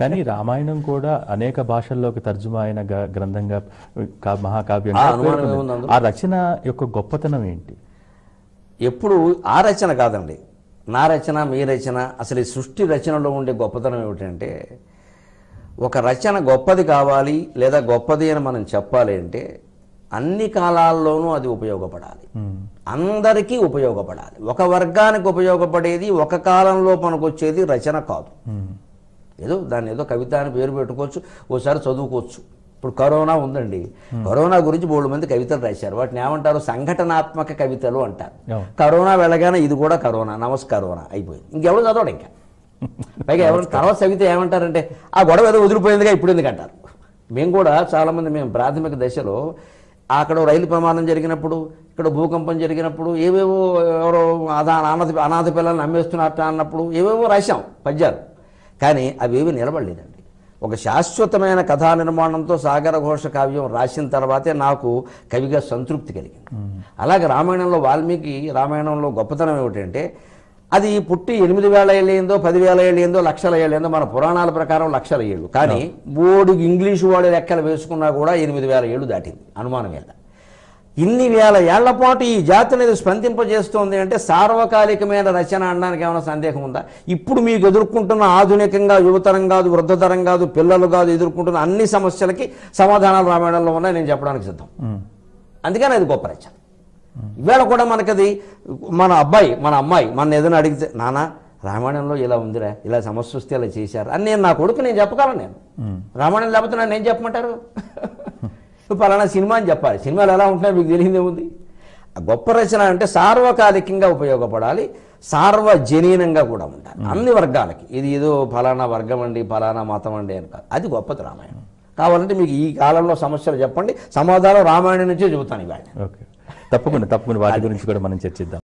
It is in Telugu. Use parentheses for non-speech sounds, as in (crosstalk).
కానీ రామాయణం కూడా అనేక భాషల్లోకి తర్జుమా అయిన గ్రంథంగా మహాకావ్యంగా ఆ రచన యొక్క గొప్పతనం ఏంటి ఎప్పుడు ఆ రచన కాదండి నా రచన మీ రచన అసలు ఈ సృష్టి రచనలో ఉండే గొప్పతనం ఏమిటంటే ఒక రచన గొప్పది కావాలి లేదా గొప్పది అని మనం చెప్పాలి అంటే అన్ని కాలాల్లోనూ అది ఉపయోగపడాలి అందరికీ ఉపయోగపడాలి ఒక వర్గానికి ఉపయోగపడేది ఒక కాలంలో వచ్చేది రచన కాదు ఏదో దాన్ని ఏదో కవిత అని పేరు పెట్టుకోవచ్చు ఓసారి చదువుకోవచ్చు ఇప్పుడు కరోనా ఉందండి hmm. కరోనా గురించి మూడు మంది కవితలు రాశారు వాటిని ఏమంటారు సంఘటనాత్మక కవితలు అంటారు కరోనా వెళ్ళగానే ఇది కూడా కరోనా నమస్కరోనా అయిపోయింది ఇంకెవరు చదవడం ఇంకా (laughs) పైగా ఎవరు తర్వాత కవిత ఏమంటారంటే ఆ గొడవ ఏదో వదిలిపోయిందిగా ఇప్పుడు ఎందుకంటారు మేము కూడా చాలామంది మేము ప్రాథమిక దశలో అక్కడ రైలు ప్రమాదం జరిగినప్పుడు ఇక్కడ భూకంపం జరిగినప్పుడు ఏవేవో ఎవరో అదా అనాథ అనాథ పిల్లల్ని అమ్మేస్తున్నారట అన్నప్పుడు ఏవేవో రాశాం పద్యాలు కానీ అవేవి నిలబడలేదండి ఒక శాశ్వతమైన కథా నిర్మాణంతో సాగర ఘోష కావ్యం రాసిన తర్వాతే నాకు కవిగా సంతృప్తి కలిగింది అలాగే రామాయణంలో వాల్మీకి రామాయణంలో గొప్పతనం ఏమిటంటే అది పుట్టి ఎనిమిది వేల ఏళ్ళు ఏందో పదివేల ఏళ్ళు ఏందో లక్షల ఏళ్ళు ఏందో మన పురాణాల ప్రకారం లక్షల ఏళ్ళు కానీ మూడు ఇంగ్లీషు వాళ్ళు లెక్కలు వేసుకున్నా కూడా ఎనిమిది వేల ఏళ్ళు దాటింది అనుమానం వెళ్ళ ఇన్ని వేల ఏళ్ల పాటు ఈ అనేది స్పందింపజేస్తోంది అంటే సార్వకాలికమైన రచన అనడానికి ఏమైనా సందేహం ఉందా ఇప్పుడు మీకు ఎదుర్కొంటున్న ఆధునికంగా యువతరం కాదు వృద్ధతరం కాదు పిల్లలు కాదు ఎదుర్కొంటున్న అన్ని సమస్యలకి సమాధానాలు రామాయణంలో ఉన్నాయి నేను చెప్పడానికి సిద్ధం అందుకని అది గొప్ప రచన ఇవాళ కూడా మనకది మన అబ్బాయి మన అమ్మాయి మన ఏదైనా అడిగితే నాన్న రామాయణంలో ఇలా ఉందిరా ఇలా సమస్య వస్తే ఇలా చేశారు అని నేను నా కొడుకు నేను చెప్పగలను నేను రామాయణం లేకపోతే నన్ను ఏం చెప్పమంటారు పలానా సినిమా అని చెప్పాలి సినిమాలు ఎలా ఉంటున్నాయో మీకు తెలియదే ఉంది గొప్ప రచన అంటే సార్వకాలికంగా ఉపయోగపడాలి సార్వజనీనంగా కూడా ఉండాలి అన్ని వర్గాలకి ఇది ఏదో ఫలానా వర్గం అండి ఫలానా మతం అండి అని కాదు అది గొప్పది రామాయణం కావాలంటే మీకు ఈ కాలంలో సమస్యలు చెప్పండి సమాధానం రామాయణం నుంచే చెబుతాను ఇవాళ తప్పకుండా తప్పకుండా వాటి గురించి కూడా మనం చర్చిద్దాం